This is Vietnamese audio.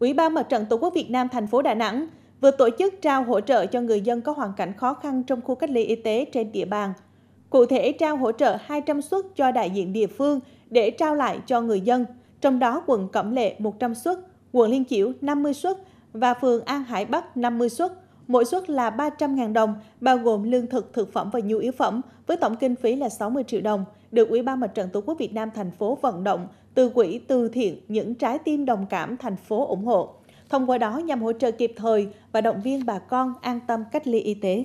Ủy ban Mặt trận Tổ quốc Việt Nam thành phố Đà Nẵng vừa tổ chức trao hỗ trợ cho người dân có hoàn cảnh khó khăn trong khu cách ly y tế trên địa bàn. Cụ thể trao hỗ trợ 200 suất cho đại diện địa phương để trao lại cho người dân, trong đó quận Cẩm Lệ 100 suất, quận Liên Chiểu 50 suất và phường An Hải Bắc 50 suất mỗi suất là 300.000 đồng, bao gồm lương thực, thực phẩm và nhu yếu phẩm, với tổng kinh phí là 60 triệu đồng, được Ủy ban Mặt trận Tổ quốc Việt Nam thành phố vận động từ quỹ từ thiện những trái tim đồng cảm thành phố ủng hộ. Thông qua đó nhằm hỗ trợ kịp thời và động viên bà con an tâm cách ly y tế.